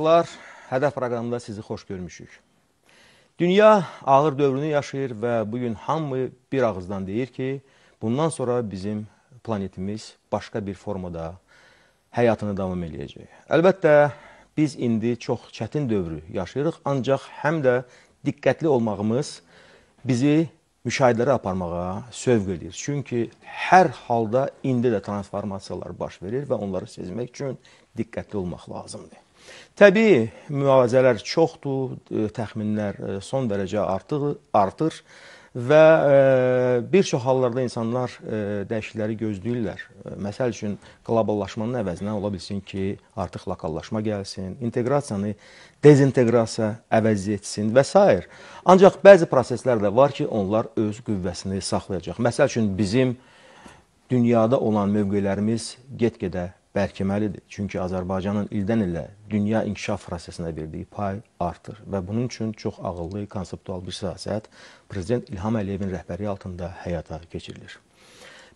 Lar, hədəf proqramında sizi xoş görmüşük. Dünya ağır dövrünü yaşayır və bugün hamı bir ağızdan deyir ki, bundan sonra bizim planetimiz başqa bir formada həyatını davam eləyəcək. Əlbəttə, biz indi çox çətin dövrü yaşayırıq, ancaq həm də diqqətli olmağımız bizi müşahidələrə aparmağa sövq edir. Çünki hər halda indi də transformasiyalar baş verir və onları sezmək üçün diqqətli olmaq lazımdır. Təbii, müalicələr çoxdur, e, təxminlər e, son dərəcə artıq artır və e, bir çox hallarda insanlar dəyişiklikləri gözləyirlər. Məsəl üçün qloballaşmanın əvəzinə ola bilsin ki, artıq lokallaşma gəlsin, inteqrasiyanı dezinteqrasiya əvəz etsin və s. Ancaq bəzi proseslər də var ki, onlar öz qüvvəsini saxlayacaq. Məsəl üçün bizim dünyada olan mövqelərimiz get-gedə bərkiməlidir. Çünki Azərbaycanın ildən ilə dünya inkişaf prosesində verdiyi pay artır və bunun üçün çox ağıllı, konseptual bir siyasət prezident İlham Əliyevin rəhbərliyi altında həyata keçirilir.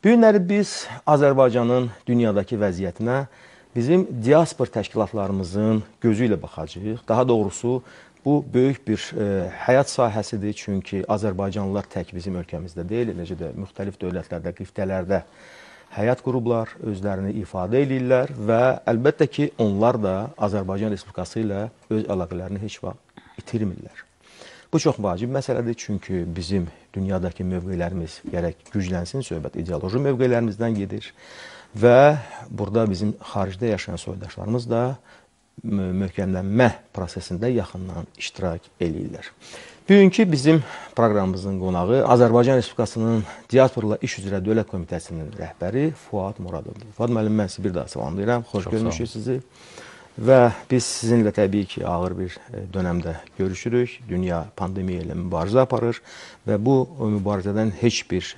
Bu günləri biz Azərbaycanın dünyadakı vəziyyətinə bizim diaspor təşkilatlarımızın gözü ilə baxacağıq. Daha doğrusu Bu böyük bir e, həyat sahəsidir, çünki Azərbaycanlılar tək bizim ölkəmizdə deyil, necə də müxtəlif dövlətlərdə, qiftələrdə həyat qurublar, özlərini ifadə edirlər və əlbəttə ki, onlar da Azərbaycan Respublikası ilə öz əlaqələrini heç vaxt itirmirlər. Bu çox vacib məsələdir, çünki bizim dünyadakı mövqelərimiz gərək güclənsin, söhbət ideoloji mövqelərimizdən gedir və burada bizim xaricdə yaşayan soydaşlarımız da möhkəmlənmə prosesində yaxından iştirak eləyirlər. Bugünkü bizim proqramımızın qonağı Azərbaycan Respublikasının Diasporla İş üzrə Dövlət Komitəsinin rəhbəri Fuad Muradovdur. Fuad müəllim, mən sizi bir daha salamlayıram. Xoş görmüşük sizi. Və biz sizinlə təbii ki, ağır bir e, dönəmdə görüşürük. Dünya pandemiya ilə mübarizə aparır və bu mübarizədən heç bir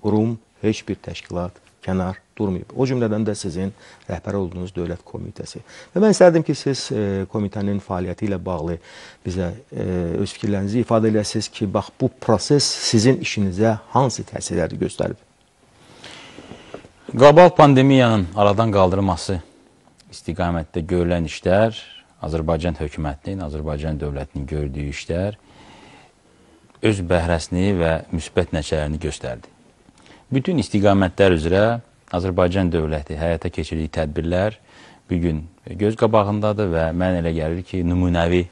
qurum, heç bir təşkilat kənar durmayıb. O cümlədən də sizin rəhbər olduğunuz dövlət komitəsi. Və mən istərdim ki, siz e, komitənin fəaliyyəti ilə bağlı bizə e, öz fikirlərinizi ifadə edəsiniz ki, bax bu proses sizin işinizə hansı təsirləri göstərib? Qlobal pandemiyanın aradan qaldırılması istiqamətdə görülən işlər, Azərbaycan hökumətinin, Azərbaycan dövlətinin gördüyü işlər öz bəhrəsini və müsbət nəticələrini göstərdi bütün istiqamətlər üzrə Azərbaycan dövləti həyata keçirdiyi tədbirlər bu gün göz qabağındadır və mən elə gəlir ki, nümunəvi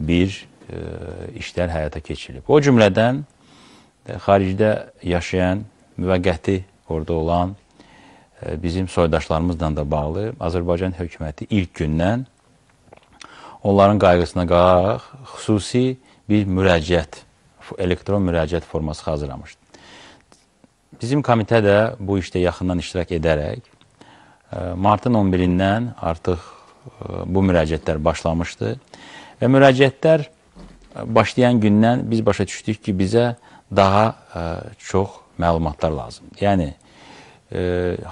bir e, işlər həyata keçirilib. O cümlədən e, xaricdə yaşayan, müvəqqəti orada olan e, bizim soydaşlarımızla da bağlı Azərbaycan hökuməti ilk gündən onların qayğısına qalaq xüsusi bir müraciət, elektron müraciət forması hazırlamışdı. Bizim komitə də bu işdə yaxından iştirak edərək e, martın 11-dən artıq e, bu müraciətlər başlamışdı və müraciətlər e, başlayan gündən biz başa düşdük ki, bizə daha çox məlumatlar lazımdır. Yəni,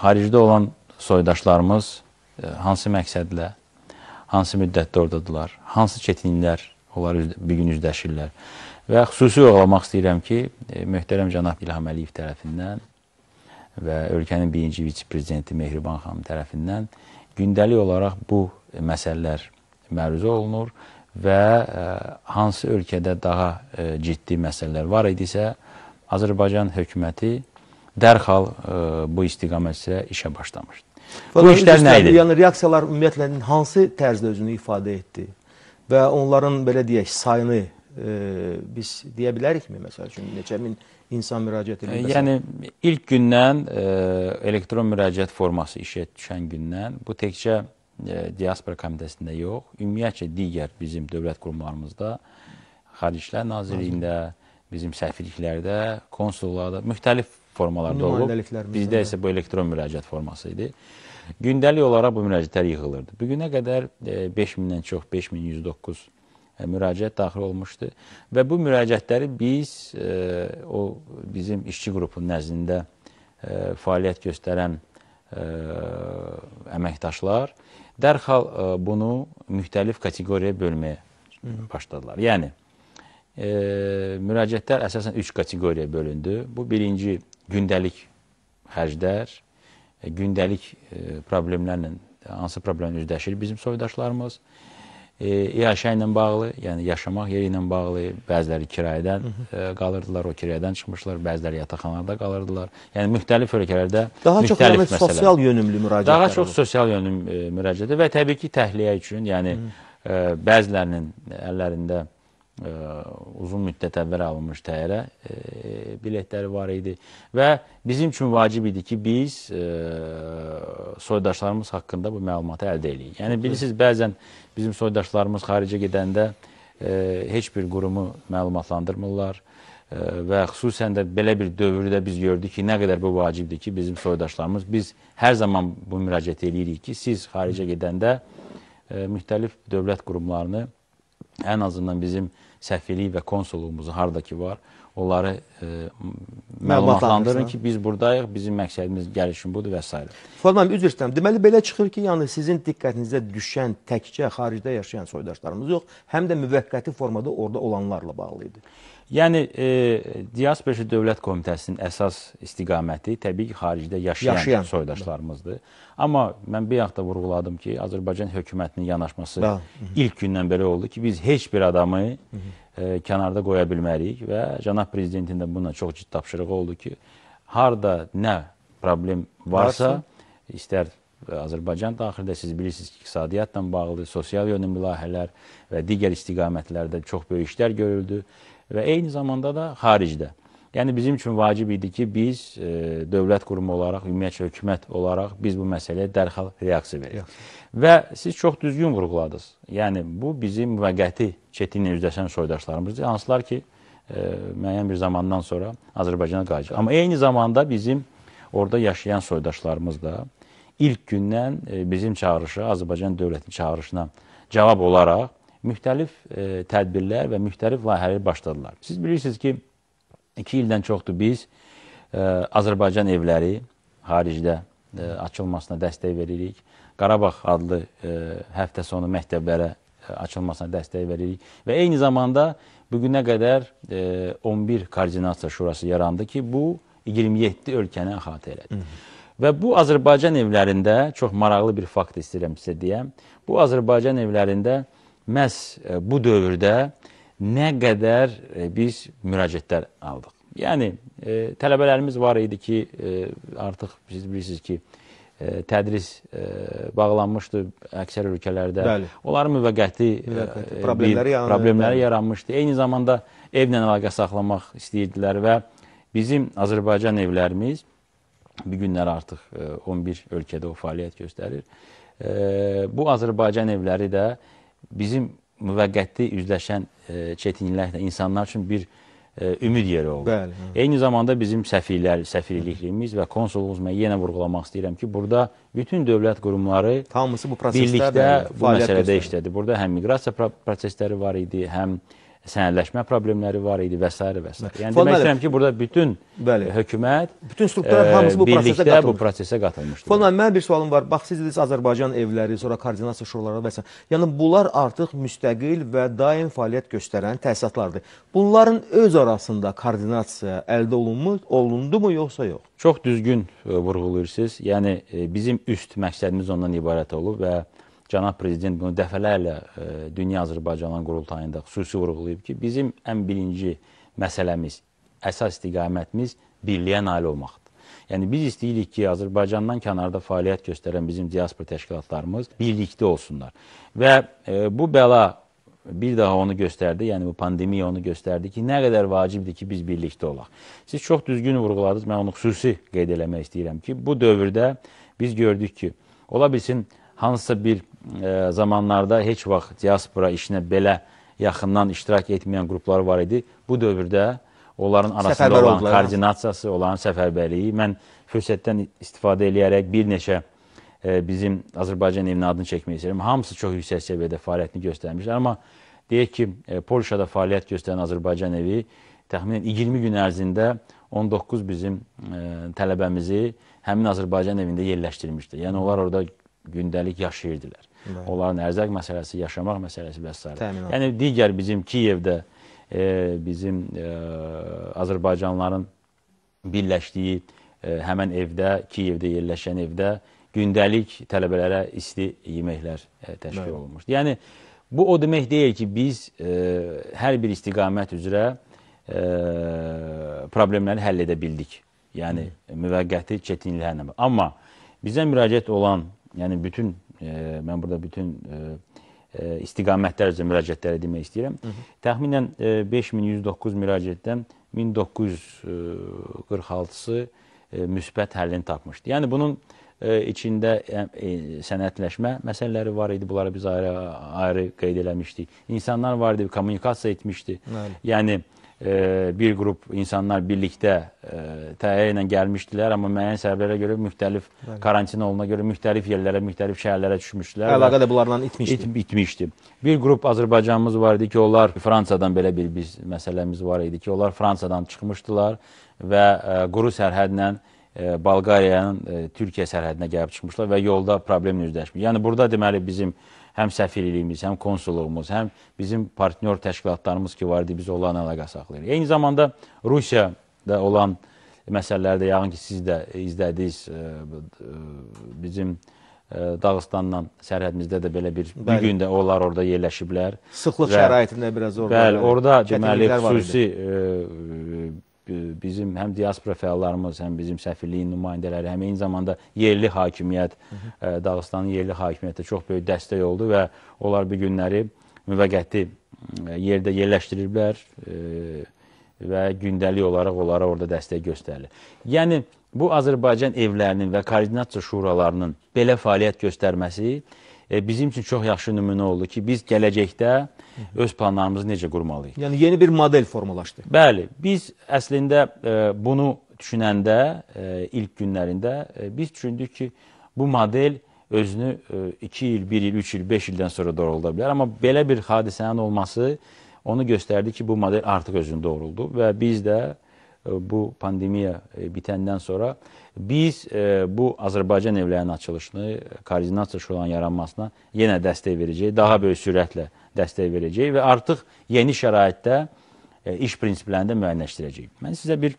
haricdə olan soydaşlarımız hansı məqsədlə, hansı müddətdə oradadılar, hansı çətinliklər onlar bir gün üzləşirlər. Və xüsusi oğlamaq istəyirəm ki, e, möhtərəm cənab İlham Əliyev tərəfindən və ölkənin birinci vitse-prezidenti Mehriban xanım tərəfindən gündəlik olaraq bu məsələlər məruzə olunur və e, hansı ölkədə daha e, ciddi məsələlər var idisə, Azərbaycan hökuməti dərhal bu istiqamətlə işə başlamışdı. Bu işlər nə idi? Yəni reaksiyalar ümumiyyətlə hansı tərzdə özünü ifadə etdi və onların belə deyək sayını biz deyə bilərikmi məsəl üçün neçə min insan müraciət edir? Yəni ilk gündən ə, e, elektron müraciət forması işə düşən gündən bu təkcə ə, e, diaspora komitəsində yox, ümumiyyətcə digər bizim dövlət qurumlarımızda, Xarici İşlər Nazirliyində, bizim səfirliklərdə, konsullarda müxtəlif formalarda olub. Bizdə isə bu elektron müraciət forması idi. Gündəlik olaraq bu müraciətlər yığılırdı. Bu günə qədər 5000-dən e, çox, 5109 E, müraciət daxil olmuşdu və bu müraciətləri biz e, o bizim işçi qrupunun nəzdində e, fəaliyyət göstərən əməkdaşlar dərhal bunu müxtəlif kateqoriyaya bölməyə başladılar. Yəni müraciətlər əsasən 3 kateqoriyaya bölündü. Bu birinci gündəlik xərclər, gündəlik problemlərlə hansı problemlə üzləşir bizim soydaşlarımız? E, iaşə ilə bağlı, yəni yaşamaq yeri ilə bağlı, bəziləri kirayədən e, qalırdılar, o kirayədən çıxmışlar, bəziləri yataqxanada qalırdılar. Yəni müxtəlif ölkələrdə daha müxtəlif çox yəni, məsələ. sosial yönümlü müraciətlər. Daha çox olur. sosial yönüm e, müraciətdir və təbii ki, təhliyə üçün, yəni Hı -hı. E, bəzilərinin əllərində ə, e, uzun müddət əvvəl alınmış təyyarə e, biletləri var idi və bizim üçün vacib idi ki, biz ə, soydaşlarımız haqqında bu məlumatı əldə edəyik. Yəni bilirsiniz, bəzən Bizim soydaşlarımız xaricə gedəndə e, heç bir qurumu məlumatlandırmırlar e, və xüsusən də belə bir dövrdə biz gördük ki, nə qədər bu vacibdir ki, bizim soydaşlarımız, biz hər zaman bu müraciət edirik ki, siz xaricə gedəndə e, müxtəlif dövlət qurumlarını ən azından bizim səfirlik və konsulluğumuzu haradakı var, onları e, məlumatlandırın ki, biz buradayıq, bizim məqsədimiz gəlişim budur və s. Formal üzr istəyirəm. Deməli belə çıxır ki, yəni sizin diqqətinizə düşən təkcə xaricdə yaşayan soydaşlarımız yox, həm də müvəqqəti formada orada olanlarla bağlı idi. Yəni e, diaspora dövlət komitəsinin əsas istiqaməti təbii ki, xaricdə yaşayan, yaşayan. soydaşlarımızdır. Amma mən bir yaxda vurğuladım ki, Azərbaycan hökumətinin yanaşması Bəl. ilk gündən belə oldu ki, biz heç bir adamı Hı -hı. e, kənarda qoya bilmərik və cənab prezidentin də buna çox ciddi tapşırığı oldu ki, harda nə problem varsa, varsa. istər Azərbaycan daxilində siz bilirsiniz ki, iqtisadiyyatla bağlı sosial yönümlü layihələr və digər istiqamətlərdə çox böyük işlər görüldü və eyni zamanda da xaricdə. Yəni bizim üçün vacib idi ki, biz e, dövlət qurumu olaraq, ümumiyyətlə hökumət olaraq biz bu məsələyə dərhal reaksiya veririk. Və siz çox düzgün vurğuladınız. Yəni bu bizim müvəqqəti çətinliklə üzləşən soydaşlarımızdır. Hansılar ki, e, müəyyən bir zamandan sonra Azərbaycana qayıdacaq. Amma eyni zamanda bizim orada yaşayan soydaşlarımız da ilk gündən e, bizim çağırışa, Azərbaycan dövlətinin çağırışına cavab olaraq müxtəlif e, tədbirlər və müxtəlif layihələr başladılar. Siz bilirsiniz ki, 2 ildən çoxdur biz e, Azərbaycan evləri xaricdə e, açılmasına dəstək veririk. Qarabağ adlı e, həftə sonu məktəblərə e, açılmasına dəstək veririk və eyni zamanda bu günə qədər e, 11 koordinasiya şurası yarandı ki, bu 27 ölkəni əhatə elədi. Hı -hı. Və bu Azərbaycan evlərində çox maraqlı bir fakt istəyirəm sizə deyəm. Bu Azərbaycan evlərində məhz e, bu dövrdə nə qədər e, biz müraciətlər aldıq. Yəni, e, tələbələrimiz var idi ki, artıq siz bilirsiniz ki, tədris bağlanmışdı əksər ölkələrdə. Bəli. Onların müvəqqəti problemləri, bir, problemləri yaranmışdı. Eyni zamanda evlə əlaqə saxlamaq istəyirdilər və bizim Azərbaycan evlərimiz bir günlər artıq 11 ölkədə o fəaliyyət göstərir. Bu Azərbaycan evləri də bizim müvəqqəti üzləşən e, çətinliklə insanlar üçün bir e, ümid yeri olur. Bəli. Hə. Eyni zamanda bizim səfirlər, səfirliklərimiz və konsulluğumuz mən yenə vurğulamaq istəyirəm ki, burada bütün dövlət qurumları hamısı bu proseslərdə birlikdə bu məsələdə işlədi. Burada həm miqrasiya prosesləri var idi, həm e, sənədləşmə problemləri var idi və s. və s. Yəni Fəl demək istəyirəm ki, burada bütün bəli. hökumət, bütün strukturlar e, hamısı bu prosesə qatılmış. bu prosesə qatılmışdır. Fəl mənim bir sualım var. Bax siz dediniz Azərbaycan evləri, sonra koordinasiya şuraları və s. Yəni bunlar artıq müstəqil və daim fəaliyyət göstərən təsisatlardır. Bunların öz arasında koordinasiya əldə olunmu, olundumu yoxsa yox? Çox düzgün e, vurğulayırsınız. Yəni e, bizim üst məqsədimiz ondan ibarət olub və Cənab Prezident bunu dəfələrlə e, Dünya Azərbaycanın qurultayında xüsusi vurğulayıb ki, bizim ən birinci məsələmiz, əsas istiqamətimiz birliyə nail olmaqdır. Yəni biz istəyirik ki, Azərbaycandan kənarda fəaliyyət göstərən bizim diaspor təşkilatlarımız birlikdə olsunlar. Və e, bu bəla bir daha onu göstərdi, yəni bu pandemiya onu göstərdi ki, nə qədər vacibdir ki, biz birlikdə olaq. Siz çox düzgün vurğuladınız, mən onu xüsusi qeyd eləmək istəyirəm ki, bu dövrdə biz gördük ki, ola bilsin hansısa bir e, zamanlarda heç vaxt diaspora işinə belə yaxından iştirak etməyən qruplar var idi. Bu dövrdə onların arasında Səfərbər olan oldular, koordinasiyası, onların səfərbərliyi. Mən fürsətdən istifadə eləyərək bir neçə e, bizim Azərbaycan evinin adını çəkmək istəyirəm. Hamısı çox yüksək səviyyədə fəaliyyətini göstərmişlər, amma deyək ki, e, Polşada fəaliyyət göstərən Azərbaycan evi təxminən 20 gün ərzində 19 bizim e, tələbəmizi həmin Azərbaycan evində yerləşdirmişdi. Yəni onlar orada gündəlik yaşayırdılar. Bəli. Onların ərzaq məsələsi, yaşamaq məsələsi və s. Təminat. Yəni digər bizim Kiyevdə e, bizim e, Azərbaycanlıların birləşdiyi e, həmin evdə, Kiyevdə yerləşən evdə gündəlik tələbələrə isti yeməklər e, təşkil Bəli. olunmuşdu. Yəni bu o demək deyil ki, biz e, hər bir istiqamət üzrə e, problemləri həll edə bildik. Yəni Hı. müvəqqəti çətinliklərlə. Amma bizə müraciət olan, yəni bütün E, mən burada bütün e, e, istiqamətlər üzrə müraciətləri demək istəyirəm. Hı -hı. Təxminən 5109 müraciətdən 1946-sı müsbət həllini tapmışdı. Yəni bunun içində sənətləşmə məsələləri var idi. Bunları biz ayrı, ayrı qeyd eləmişdik. İnsanlar var idi, kommunikasiya etmişdi. Nəli. Yəni bir qrup insanlar birlikdə e, təyə ilə gəlmişdilər, amma müəyyən səbəblərə görə müxtəlif Bəli. karantina oluna görə müxtəlif yerlərə, müxtəlif şəhərlərə düşmüşdülər. Əlaqə də bunlarla itmişdi. İt, itmişdi. Bir qrup Azərbaycanımız var idi ki, onlar Fransadan belə bir biz məsələmiz var idi ki, onlar Fransadan çıxmışdılar və e, quru sərhədlə e, Bolqariyanın Türkiyə sərhədinə gəlib çıxmışlar və yolda problemlə üzləşmiş. Yəni burada deməli bizim həm səfirliyimiz, həm konsulluğumuz, həm bizim partnyor təşkilatlarımız ki var idi, biz onlarla əlaqə saxlayırıq. Eyni zamanda Rusiyada olan məsələlərdə yağın ki, siz də izlədiniz bizim Dağıstanla sərhədimizdə də belə bir Bəli. bir gündə onlar orada yerləşiblər. Sıxlıq və, şəraitində biraz orada. Bəli, orada deməli xüsusi bizim həm diaspora fəallarımız, həm bizim səfirliyin nümayəndələri, həm eyni zamanda yerli hakimiyyət, ə, e, Dağıstanın yerli hakimiyyəti çox böyük dəstək oldu və onlar bu günləri müvəqqəti e, yerdə yerləşdiriblər ə, e, və gündəlik olaraq onlara orada dəstək göstərilir. Yəni bu Azərbaycan evlərinin və koordinasiya şuralarının belə fəaliyyət göstərməsi ə, bizim üçün çox yaxşı nümunə oldu ki, biz gələcəkdə öz planlarımızı necə qurmalıyıq. Yəni yeni bir model formalaşdı. Bəli, biz əslində e, bunu düşünəndə e, ilk günlərində e, biz düşündük ki, bu model özünü 2 il, 1 il, 3 il, 5 ildən sonra doğrulda bilər, amma belə bir hadisənin olması onu göstərdi ki, bu model artıq özünü doğruldu və biz də E, bu pandemiya e, bitəndən sonra biz e, bu Azərbaycan evlərinin açılışını, koordinasiya şurasının yaranmasına yenə dəstək verəcəyik, daha böyük sürətlə dəstək verəcəyik və artıq yeni şəraitdə iş prinsiplərini də müəyyənləşdirəcəyik. Mən sizə bir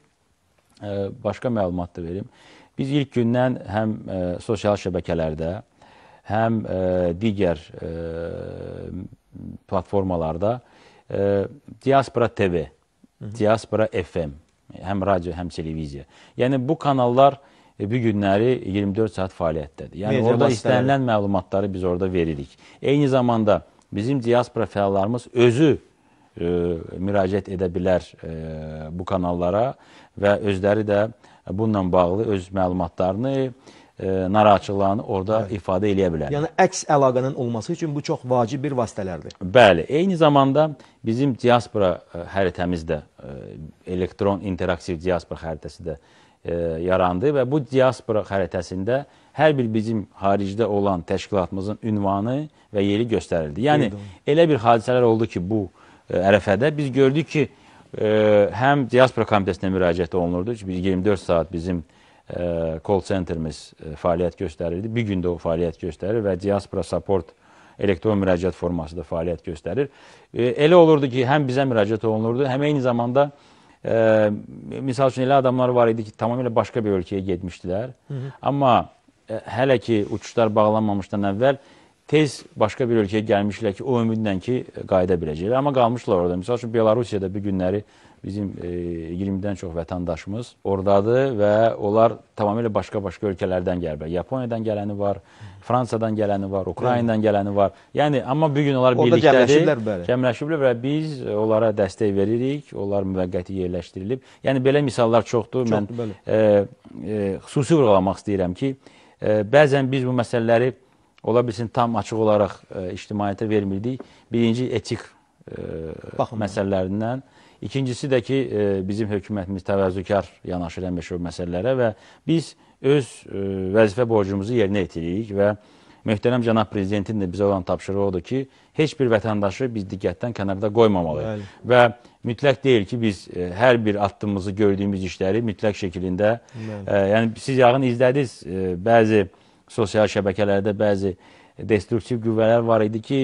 başqa məlumat da verim. Biz ilk gündən həm sosial şəbəkələrdə, həm digər platformalarda Diaspora TV, Diaspora FM Həm radio, həm televiziya. Yəni bu kanallar bu günləri 24 saat fəaliyyətdədir. Yəni Media orada istənilən məlumatları biz orada veririk. Eyni zamanda bizim diaspora fəallarımız özü e, müraciət edə bilər e, bu kanallara və özləri də bununla bağlı öz məlumatlarını E, narahatçılığını orada evet. ifadə eləyə bilər. Yəni əks əlaqənin olması üçün bu çox vacib bir vasitələrdir. Bəli, eyni zamanda bizim diaspora e, xəritəmiz də e, elektron interaktiv diaspora xəritəsi də yarandı və bu diaspora xəritəsində hər bir bizim xaricdə olan təşkilatımızın ünvanı və yeri göstərildi. Yəni elə bir hadisələr oldu ki, bu ərəfədə biz gördük ki, həm diaspora komitəsinə müraciət olunurdu ki, 24 saat bizim E, call centerimiz e, fəaliyyət göstərirdi. Bir gündə o fəaliyyət göstərir və diaspora support elektron müraciət forması da fəaliyyət göstərir. E, elə olurdu ki, həm bizə müraciət olunurdu, həm eyni zamanda e, misal üçün elə adamlar var idi ki, tamamilə başqa bir ölkəyə getmişdilər. Hı -hı. Amma e, hələ ki, uçuşlar bağlanmamışdan əvvəl tez başqa bir ölkəyə gəlmişdilər ki, o ümidlə ki, qayıda biləcəklər. Amma qalmışlar orada. Misal üçün, Belarusiyada bir günləri bizim e, 20-dən çox vətəndaşımız ordadır və onlar tamamilə başqa-başqa ölkələrdən gəliblər. Yaponiyadan gələni var, Fransadan gələni var, Ukraynadan gələni var. Yəni amma bu gün onlar Orada birlikdədir. Cəmləşiblər və biz onlara dəstək veririk. Onlar müvəqqəti yerləşdirilib. Yəni belə misallar çoxdur. çoxdur Mən bəli. e, e, xüsusi vurğulamaq istəyirəm ki, e, bəzən biz bu məsələləri ola bilsin tam açıq olaraq e, ictimaiyyətə vermirdik. Birinci etik e, Baxın, məsələlərindən e, İkincisi də ki, e, bizim hökumətimiz təvəzzükar yanaşır həmişə bu məsələlərə və biz öz e, vəzifə borcumuzu yerinə yetiririk və möhtərəm cənab prezidentin də bizə olan tapşırığı odur ki, heç bir vətəndaşı biz diqqətdən kənarda qoymamalıyıq. Və mütləq deyil ki, biz e, hər bir addımımızı gördüyümüz işləri mütləq şəkilində, e, yəni siz yaxın izlədiniz e, bəzi sosial şəbəkələrdə bəzi destruktiv qüvvələr var idi ki,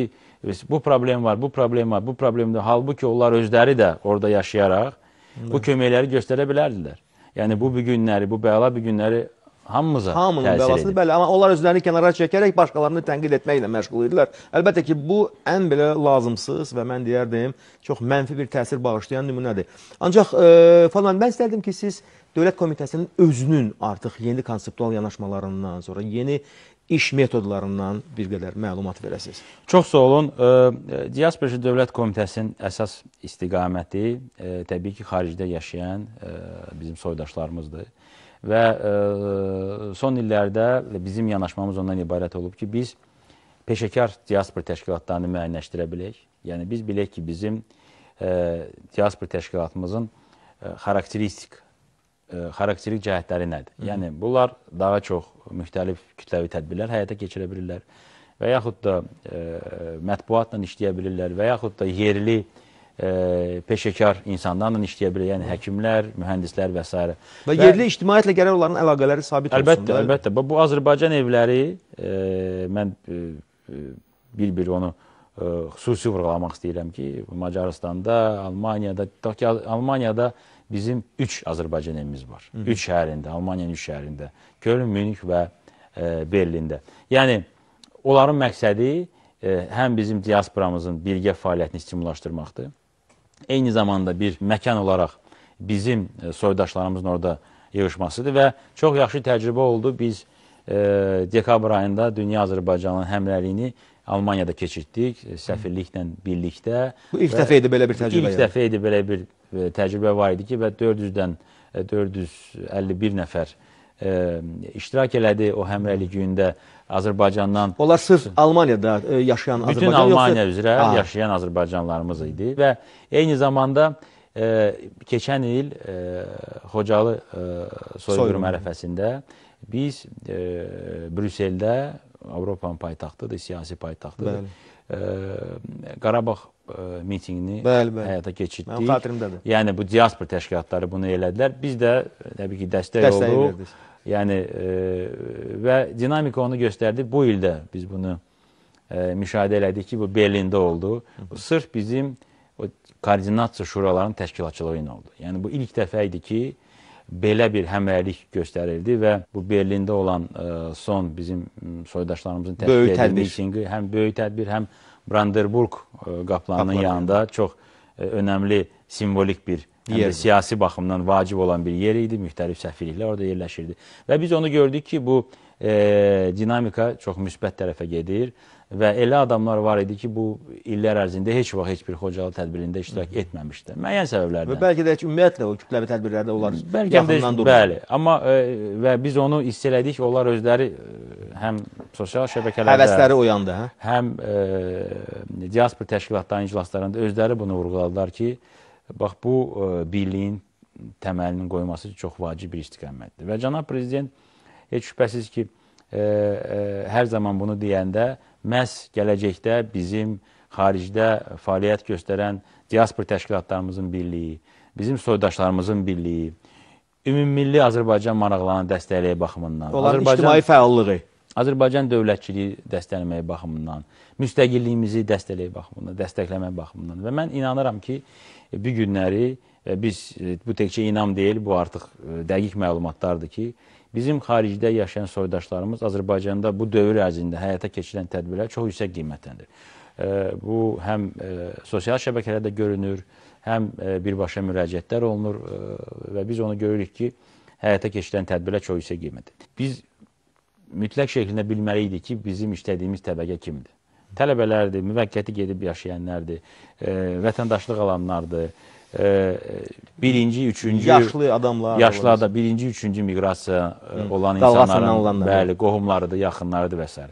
bu problem var, bu problem var, bu problemdir. Halbuki onlar özləri də orada yaşayaraq Hı. bu köməkləri göstərə bilərdilər. Yəni bu günləri, bu bəla günləri hamımıza Hamının təsir bəlasını, edir. Bəli, amma onlar özlərini kənara çəkərək başqalarını tənqid etməklə məşğul idilər. Əlbəttə ki, bu ən belə lazımsız və mən deyərdim, çox mənfi bir təsir bağışlayan nümunədir. Ancaq e, falan mən istərdim ki, siz Dövlət Komitəsinin özünün artıq yeni konseptual yanaşmalarından sonra, yeni iş metodlarından bir qədər məlumat verəsiniz. Çox sağ olun. Diaspora Dövlət Komitəsinin əsas istiqaməti təbii ki, xaricdə yaşayan bizim soydaşlarımızdır. Və son illərdə bizim yanaşmamız ondan ibarət olub ki, biz peşəkar diaspora təşkilatlarını müəyyənləşdirə bilək. Yəni biz bilək ki, bizim diaspora təşkilatımızın xarakteristik ə, e, xarakterik cəhətləri nədir? Hı. Yəni bunlar daha çox müxtəlif kütləvi tədbirlər həyata keçirə bilirlər və yaxud da ə, e, mətbuatla işləyə bilirlər və yaxud da yerli ə, e, peşəkar insanlarla işləyə bilər, yəni həkimlər, mühəndislər və s. Və, və yerli ictimaiyyətlə gəlir onların əlaqələri sabit əlbəttə, olsun. Əlbəttə, əlbəttə. Bu Azərbaycan evləri ə, mən bir-bir onu ə, xüsusi vurğulamaq istəyirəm ki, Macaristanda, Almaniyada, tutaq ki, Almaniyada ə, bizim 3 Azərbaycan evimiz var. 3 şəhərində, Almaniyanın 3 şəhərində, Köln, Münih və e, Berlində. Yəni onların məqsədi e, həm bizim diasporamızın birgə fəaliyyətini stimullaşdırmaqdır. Eyni zamanda bir məkan olaraq bizim e, soydaşlarımızın orada yığılmasıdır və çox yaxşı təcrübə oldu. Biz e, dekabr ayında Dünya Azərbaycanının həmrəliyini Almaniyada keçirtdik, e, səfirliklə birlikdə. Bu ilk dəfə idi belə bir təcrübə. İlk yəni. dəfə idi belə bir E, təcrübə var idi ki, və 400-dən 451 e, nəfər ə, e, iştirak elədi o həmrəlik günündə Azərbaycandan. Onlar sırf Almaniyada ə, yaşayan Azərbaycan bütün Almaniya yoxsa... üzrə Aha. yaşayan Azərbaycanlarımız idi və eyni zamanda ə, keçən il ə, Xocalı soyqırım ərəfəsində biz ə, Brüsseldə Avropanın paytaxtıdır, siyasi paytaxtıdır. Bəli ə, Qarabağ ə, mitingini bəli, bəli. həyata keçirdik. Mənim xatirimdədir. Yəni bu diaspor təşkilatları bunu elədilər. Biz də təbii ki, dəstək Dəstəyi olduq. Verdik. Yəni ə, e, və dinamika onu göstərdi. Bu ildə biz bunu ə, e, müşahidə elədik ki, bu Berlində oldu. Bu sırf bizim o koordinasiya şuralarının təşkilatçılığı ilə oldu. Yəni bu ilk dəfə idi ki, belə bir həmrəylik göstərildi və bu Berlində olan ə, e, son bizim soydaşlarımızın tətbiq etdiyi mitinqi həm böyük tədbir, həm Brandenburg ə, e, qaplanının yanında çox ə, e, önəmli simvolik bir yer, siyasi baxımdan vacib olan bir yer idi. Müxtəlif səfirliklər orada yerləşirdi. Və biz onu gördük ki, bu e, dinamika çox müsbət tərəfə gedir. Və elə adamlar var idi ki, bu illər ərzində heç vaxt heç bir xocalı tədbirində iştirak Hı. etməmişdi. Müəyyən səbəblərdən. Və bəlkə də ki, ümumiyyətlə o kütləvi tədbirlərdə onlar bəlkə yaxından durur. Bəli, amma e, və biz onu hiss elədik, onlar özləri e, həm sosial şəbəkələrdə həvəsləri oyandı, hə? Həm e, diaspor təşkilatlarının iclaslarında özləri bunu vurğuladılar ki, bax bu e, birliyin təməlinin qoyması çox vacib bir istiqamətdir. Və cənab prezident heç şübhəsiz ki, e, e, e, hər zaman bunu deyəndə məhz gələcəkdə bizim xaricdə fəaliyyət göstərən diaspor təşkilatlarımızın birliyi, bizim soydaşlarımızın birliyi, ümummilli Azərbaycan maraqlarını dəstəkləyə baxımından, Onların Azərbaycan ictimai fəallığı, Azərbaycan dövlətçiliyi dəstəkləməyə baxımından, müstəqilliyimizi dəstəkləyə baxımından, dəstəkləmək baxımından və mən inanıram ki, bu günləri e, biz e, bu təkcə inam deyil, bu artıq e, dəqiq məlumatlardır ki, Bizim xaricdə yaşayan soydaşlarımız Azərbaycanda bu dövr ərzində həyata keçirilən tədbirlər çox yüksək qiymətdəndir. Bu həm sosial şəbəkələrdə görünür, həm birbaşa müraciətlər olunur və biz onu görürük ki, həyata keçirilən tədbirlər çox yüksək qiymətdir. Biz mütləq şəklində bilməli idi ki, bizim işlədiyimiz təbəqə kimdir? Tələbələrdir, müvəqqəti gedib yaşayanlardır, vətəndaşlıq alanlardır, e, birinci, üçüncü yaşlı adamlar yaşlarda olası. birinci, üçüncü migrasiya e, olan insanların olanlar, bəli, qohumlarıdır, yaxınlarıdır və s.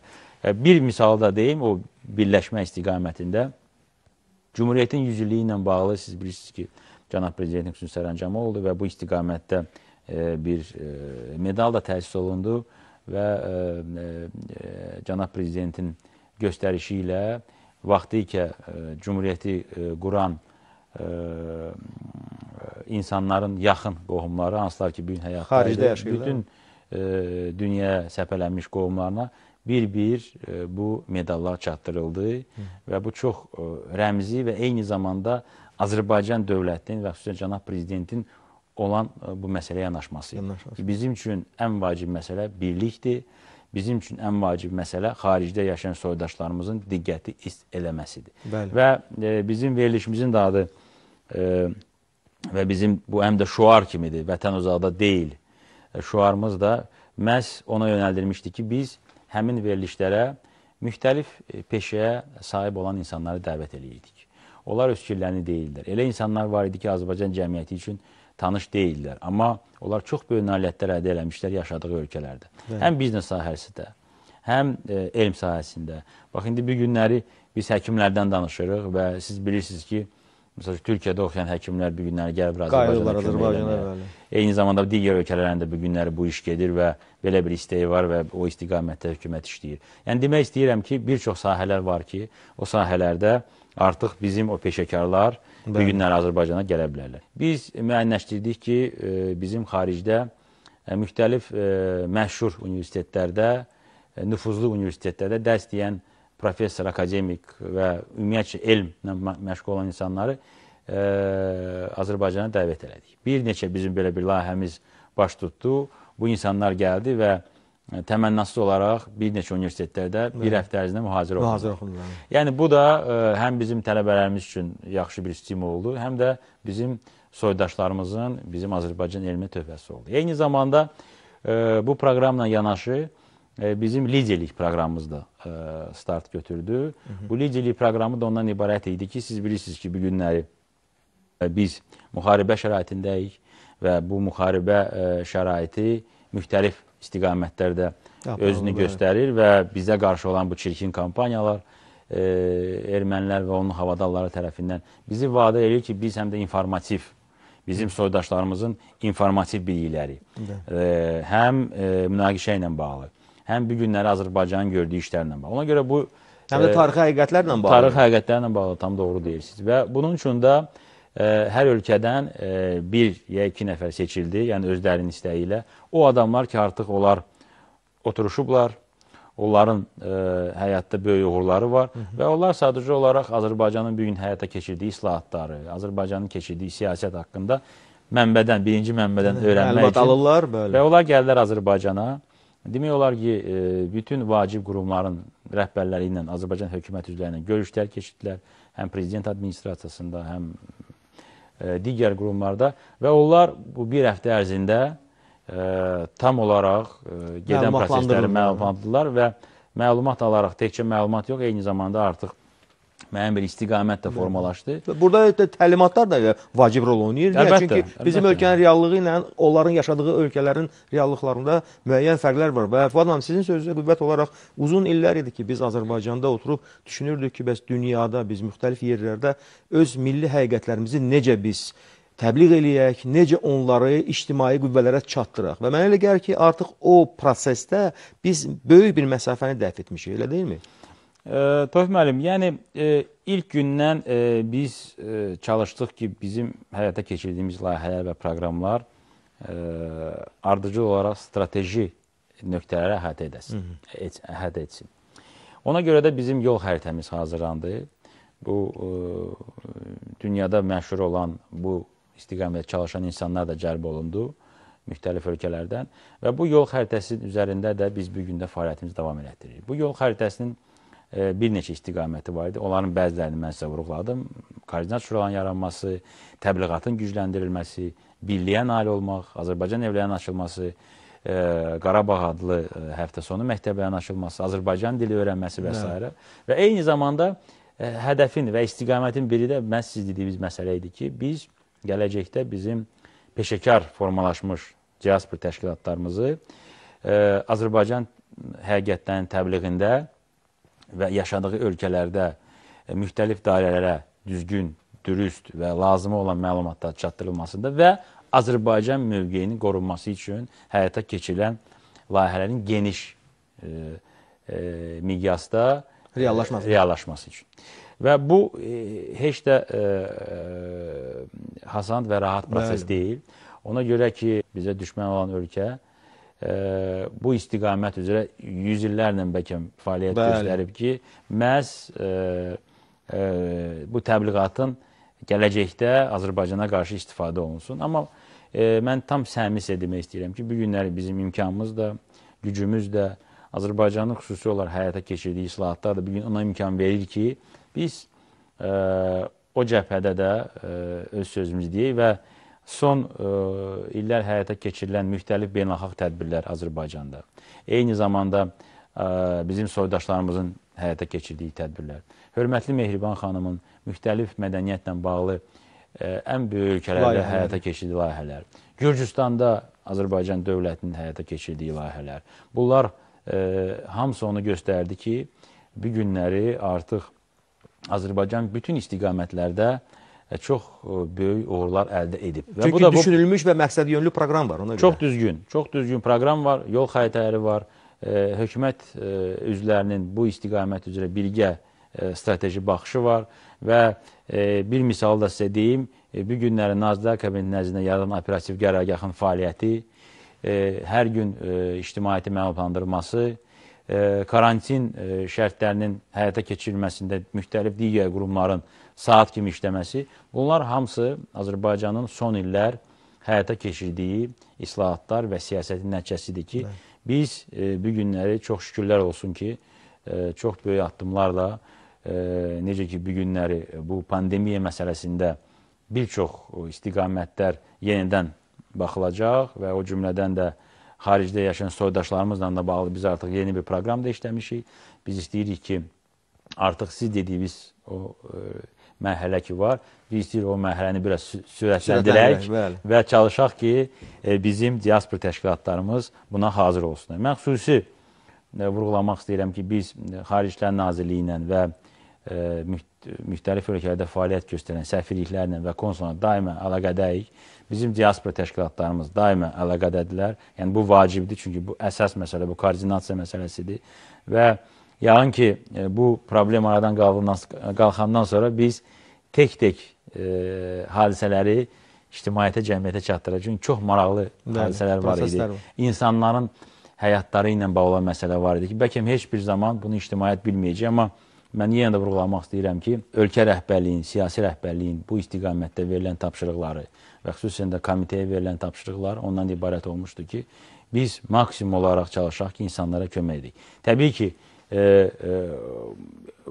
E, bir misal da deyim, o birləşmə istiqamətində Cumhuriyyətin 100 illiyi ilə bağlı siz bilirsiniz ki, cənab prezidentin xüsusi sərəncamı oldu və bu istiqamətdə e, bir e, medal da təsis olundu və e, e, e cənab prezidentin göstərişi ilə vaxtı ikə e, Cumhuriyyəti e, quran e, insanların yaxın qohumları, hansılar ki, bütün həyatda, Xaricdə yaşayırlar. Bütün e, dünyaya səpələnmiş qohumlarına bir-bir e, bu medallar çatdırıldı Hı. və bu çox e, rəmzi və eyni zamanda Azərbaycan dövlətinin və xüsusən cənab prezidentin olan e, bu məsələyə yanaşması. yanaşması. Bizim üçün ən vacib məsələ birlikdir. Bizim üçün ən vacib məsələ xaricdə yaşayan soydaşlarımızın diqqəti ist eləməsidir. Bəli. Və e, bizim verilişimizin də adı və bizim bu həm də şuar kimidir, vətən uzaqda deyil. Şuarımız da məhz ona yönəldilmişdi ki, biz həmin verilişlərə müxtəlif e, peşəyə sahib olan insanları dəvət eləyirdik. Onlar öz fikirlərini deyirlər. Elə insanlar var idi ki, Azərbaycan cəmiyyəti üçün tanış deyillər. Amma onlar çox böyük nailiyyətlər əldə eləmişlər yaşadığı ölkələrdə. Bəli. Həm biznes sahəsində, həm e, elm sahəsində. Bax, indi bir günləri biz həkimlərdən danışırıq və siz bilirsiniz ki, Məsələn, Türkiyədə oxuyan həkimlər bu günləri gəlib Azərbaycana Azərbaycana bəli. Eyni zamanda digər ölkələrində bu günləri bu iş gedir və belə bir istəyi var və o istiqamətdə hökumət işləyir. Yəni demək istəyirəm ki, bir çox sahələr var ki, o sahələrdə artıq bizim o peşəkarlar bu günləri Azərbaycana gələ bilərlər. Biz müəyyənləşdirdik ki, e, bizim xaricdə e, müxtəlif e, məşhur universitetlərdə, nüfuzlu universitetlərdə dərs deyən professor, akademik və ümumiyyətcə elmlə məşğul olan insanları ə, e, Azərbaycana dəvət elədik. Bir neçə bizim belə bir layihəmiz baş tutdu. Bu insanlar gəldi və e, təmənnasız olaraq bir neçə universitetlərdə bir həftə ərzində mühazirə oxudular. Yəni bu da ə, e, həm bizim tələbələrimiz üçün yaxşı bir stimul oldu, həm də bizim soydaşlarımızın, bizim Azərbaycan elmi töhfəsi oldu. Eyni zamanda ə, bu proqramla yanaşı bizim liderlik proqramımız da e, start götürdü. Hı -hı. Bu liderlik proqramı da ondan ibarət idi ki, siz bilirsiniz ki, e, bu günləri biz müharibə e, şəraitindəyik və bu müharibə şəraiti müxtəlif istiqamətlərdə Yapalım, özünü bəli. göstərir və bizə qarşı olan bu çirkin kampaniyalar e, ermənilər və onun havadarları tərəfindən bizi vaad edir ki, biz həm də informativ bizim soydaşlarımızın informativ bilikləri, e, həm e, münaqişə ilə bağlı, həm bu günləri Azərbaycanın gördüyü işlərlə bağlı. Ona görə bu həm də e, tarixi həqiqətlərlə bağlı. Tarixi həqiqətlərlə bağlı tam doğru deyirsiniz və bunun üçün də ə, e, hər ölkədən ə, e, bir ya iki nəfər seçildi, yəni özlərinin istəyi ilə. O adamlar ki, artıq onlar oturuşublar, onların ə, həyatda böyük uğurları var Hı -hı. və onlar sadəcə olaraq Azərbaycanın bu gün həyata keçirdiyi islahatları, Azərbaycanın keçirdiyi siyasət haqqında mənbədən, birinci mənbədən hə, öyrənmək Əlbət üçün alırlar, və onlar gəldilər Azərbaycana Demək olar ki, e, bütün vacib qurumların rəhbərləri ilə, Azərbaycan hökumət üzvləri ilə görüşlər keçirdilər. Həm prezident administrasiyasında, həm e, digər qurumlarda və onlar bu bir həftə ərzində e, tam olaraq gedən prosesləri məlumatlandılar və məlumat alaraq təkcə məlumat yox, eyni zamanda artıq müəyyən bir istiqamət də formalaşdı. Burada da təlimatlar da vacib rol oynayır. Əlbəttə, Çünki əlbəttə. bizim ölkənin reallığı ilə onların yaşadığı ölkələrin reallıqlarında müəyyən fərqlər var. Və Fuad müəllim sizin sözünüzə qüvvət olaraq uzun illər idi ki, biz Azərbaycanda oturub düşünürdük ki, bəs dünyada biz müxtəlif yerlərdə öz milli həqiqətlərimizi necə biz təbliğ eləyək, necə onları ictimai qüvvələrə çatdıraq. Və mənə elə gəlir ki, artıq o prosesdə biz böyük bir məsafəni dəf etmişik, elə deyilmi? E, Tofiq müəllim, yəni e, ilk gündən e, biz e, çalışdıq ki, bizim həyata keçirdiyimiz layihələr və proqramlar e, ardıcıl olaraq strateji nöqtələrə əhatə edəsin. Et, əhatə etsin. Ona görə də bizim yol xəritəmiz hazırlandı. Bu e, dünyada məşhur olan bu istiqamətdə çalışan insanlar da cəlb olundu müxtəlif ölkələrdən və bu yol xəritəsinin üzərində də biz bu gün də fəaliyyətimizi davam etdiririk. Bu yol xəritəsinin E, bir neçə istiqaməti var idi. Onların bəzilərini mən sizə vurğuladım. Koordinat şuralarının yaranması, təbliğatın gücləndirilməsi, birliyə nail olmaq, Azərbaycan evlərinin açılması, ə, e, Qarabağ adlı e, həftə sonu məktəblərin açılması, Azərbaycan dili öyrənməsi və s. Və eyni zamanda ə, hədəfin və istiqamətin biri də məhz siz dediyiniz məsələ idi ki, biz gələcəkdə bizim peşəkar formalaşmış diaspor təşkilatlarımızı ə, Azərbaycan həqiqətlərinin təbliğində və yaşadığı ölkələrdə e, müxtəlif dairələrə düzgün, dürüst və lazımı olan məlumatlar çatdırılmasında və Azərbaycan mövqeyinin qorunması üçün həyata keçirilən layihələrin geniş e, e, miqyasda e, reallaşması, reallaşması üçün. Və bu e, heç də e, e, hasand və rahat proses Bəli. deyil. Ona görə ki, bizə düşmən olan ölkə e, bu istiqamət üzrə yüz illərlə bəlkə fəaliyyət Bəli. göstərib ki, məhz e, e, bu təbliğatın gələcəkdə Azərbaycana qarşı istifadə olunsun. Amma e, mən tam səmis demək istəyirəm ki, bu günləri bizim imkanımız da, gücümüz də Azərbaycanın xüsusi olaraq həyata keçirdiyi islahatlar da bu gün ona imkan verir ki, biz e, o cəbhədə də e, öz sözümüzü deyək və Son ə, e, illər həyata keçirilən müxtəlif beynəlxalq tədbirlər Azərbaycanda, eyni zamanda ə, e, bizim soydaşlarımızın həyata keçirdiyi tədbirlər, hörmətli Mehriban xanımın müxtəlif mədəniyyətlə bağlı ə, e, ən böyük ölkələrdə Layihələr. həyata keçirdiyi layihələr, Gürcüstanda Azərbaycan dövlətinin həyata keçirdiyi layihələr, bunlar ə, hamısı onu göstərdi ki, bu günləri artıq Azərbaycan bütün istiqamətlərdə E, çox e, böyük uğurlar əldə edib. Və Çünki bu da bu, düşünülmüş və məqsədyönlü proqram var ona görə. Çox düzgün, çox düzgün proqram var, yol xəritələri var. E, hökumət e, üzvlərinin bu istiqamət üzrə birgə e, strateji baxışı var və e, bir misal da sizə deyim, e, bu günləri Nazirlər Kabinetinin nəzdində yaradan operativ qərargahın fəaliyyəti, e, hər gün e, ictimaiyyəti məlumatlandırılması, e, karantin e, şərtlərinin həyata keçirilməsində müxtəlif digər qurumların e, saat kimi işləməsi, bunlar hamısı Azərbaycanın son illər həyata keçirdiyi islahatlar və siyasətin nəticəsidir ki, biz e, bu günləri çox şükürlər olsun ki, e, çox böyük addımlarla e, necə ki bu günləri e, bu pandemiya məsələsində bir çox istiqamətlər yenidən baxılacaq və o cümlədən də xaricdə yaşayan soydaşlarımızla da bağlı biz artıq yeni bir proqram da işləmişik. Biz istəyirik ki, artıq siz dediyiniz o e, mərhələ ki var. Biz istəyirik o mərhələni biraz sürətləndirək və çalışaq ki, e, bizim diaspor təşkilatlarımız buna hazır olsunlar. Mən xüsusi e, vurğulamaq istəyirəm ki, biz e, Xarici İşlər Nazirliyi ilə və müxtəlif ölkələrdə fəaliyyət göstərən səfirliklərlə və konsulla daima əlaqədəyik. Bizim diaspora təşkilatlarımız daima əlaqədədirlər. Yəni bu vacibdir, çünki bu əsas məsələ bu koordinasiya məsələsidir və e, Yarın ki e, bu problem aradan qalxandan sonra biz tək-tək e, hadisələri ictimaiyyətə, cəmiyyətə çatdıracaq. Çünki çox maraqlı Bəli, hadisələr var idi. Var. İnsanların həyatları ilə bağlı məsələ var idi ki, bəlkə heç bir zaman bunu ictimaiyyət bilməyəcək, amma mən yenə də vurğulamaq istəyirəm ki, ölkə rəhbərliyin, siyasi rəhbərliyin bu istiqamətdə verilən tapşırıqları və xüsusən də komitəyə verilən tapşırıqlar ondan ibarət olmuşdu ki, biz maksimum olaraq çalışaq ki, insanlara kömək edik. Təbii ki, e,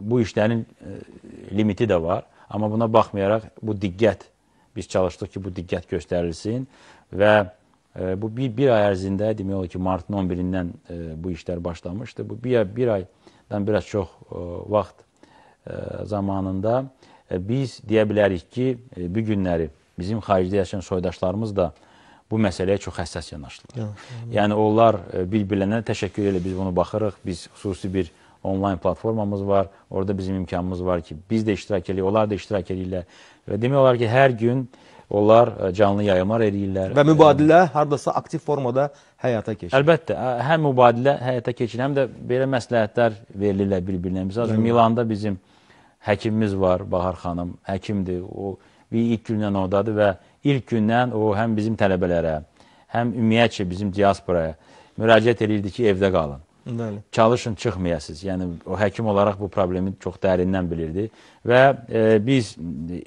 bu işlərin e, limiti də var. Amma buna baxmayaraq bu diqqət, biz çalışdıq ki, bu diqqət göstərilsin və e, bu bir, bir ay ərzində demək olur ki, martın 11-dən e, bu işlər başlamışdı. Bu bir, bir aydan biraz çox e, vaxt e, zamanında e, biz deyə bilərik ki, bu günləri bizim xaricdə yaşayan soydaşlarımız da bu məsələyə çox həssas yanaşdılar. Ya, yəni onlar e, bir-birlərinə təşəkkür elə biz bunu baxırıq. Biz xüsusi bir onlayn platformamız var. Orada bizim imkanımız var ki, biz də iştirak edirik, onlar da iştirak edirlər. Və demək olar ki, hər gün onlar e, canlı yayımlar eləyirlər. Və mübadilə hardasa aktiv formada həyata keçir. Əlbəttə, həm mübadilə həyata keçir, həm də belə məsləhətlər verilirlər bir-birinə. Məsələn, Milanda bizim həkimimiz var, Bahar xanım, həkimdir. O bir ilk gündən ordadır və ilk gündən o həm bizim tələbələrə, həm ümumiyyətcə bizim diasporaya müraciət edirdi ki, evdə qalın. Bəli. Çalışın, çıxmayasınız. Yəni, o həkim olaraq bu problemi çox dərindən bilirdi. Və e, biz e,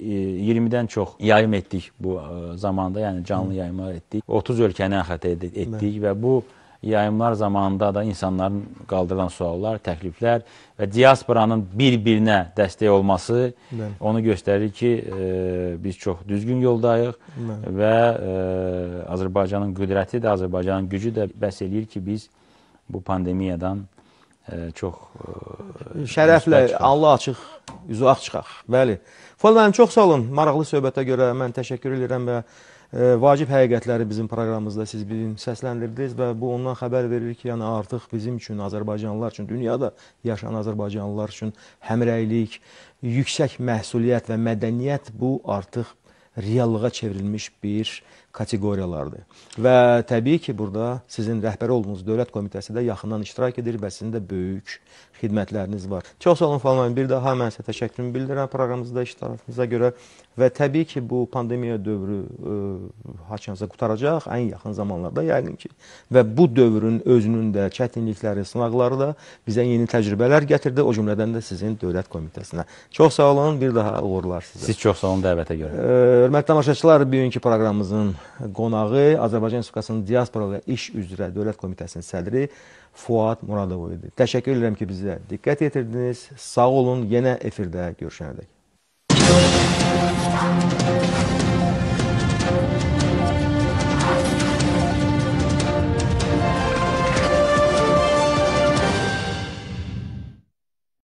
20-dən çox yayım etdik bu e, zamanda, yəni canlı yayımlar etdik. 30 ölkəni əxət etdik Bəli. və bu yayımlar zamanında da insanların qaldırılan suallar, təkliflər və diasporanın bir-birinə dəstək olması Bəli. onu göstərir ki, e, biz çox düzgün yoldayıq Bəli. və e, Azərbaycanın qüdrəti də, Azərbaycanın gücü də bəs eləyir ki, biz bu pandemiyadan e, çox e, şərəflə Allah açıq üzü ağ çıxaq. Bəli. Fəl mənim çox sağ olun. Maraqlı söhbətə görə mən təşəkkür edirəm və vacib həqiqətləri bizim proqramımızda siz bizim səsləndirdiniz və bu ondan xəbər verir ki, yəni artıq bizim üçün, azərbaycanlılar üçün, dünyada yaşayan azərbaycanlılar üçün həmrəylik, yüksək məhsuliyyət və mədəniyyət bu artıq reallığa çevrilmiş bir kateqoriyalardır. Və təbii ki, burada sizin rəhbər olduğunuz dövlət komitəsi də yaxından iştirak edir və sizin də böyük xidmətləriniz var. Çox sağ olun Falman, bir daha mən sizə təşəkkürümü bildirirəm proqramımızda iştirakınıza görə və təbii ki, bu pandemiya dövrü e, haçanıza qutaracaq ən yaxın zamanlarda yəqin ki. Və bu dövrün özünün də çətinlikləri, sınaqları da bizə yeni təcrübələr gətirdi, o cümlədən də sizin dövlət komitəsinə. Çox sağ olun, bir daha uğurlar sizə. Siz çox sağ olun dəvətə görə. E, hörmətli tamaşaçılar, bugünkü proqramımızın qonağı Azərbaycan Respublikasının diaspora və iş üzrə Dövlət Komitəsinin sədri Fuad Muradov idi. Təşəkkür edirəm ki, bizə diqqət yetirdiniz. Sağ olun. Yenə efirdə görüşənədək.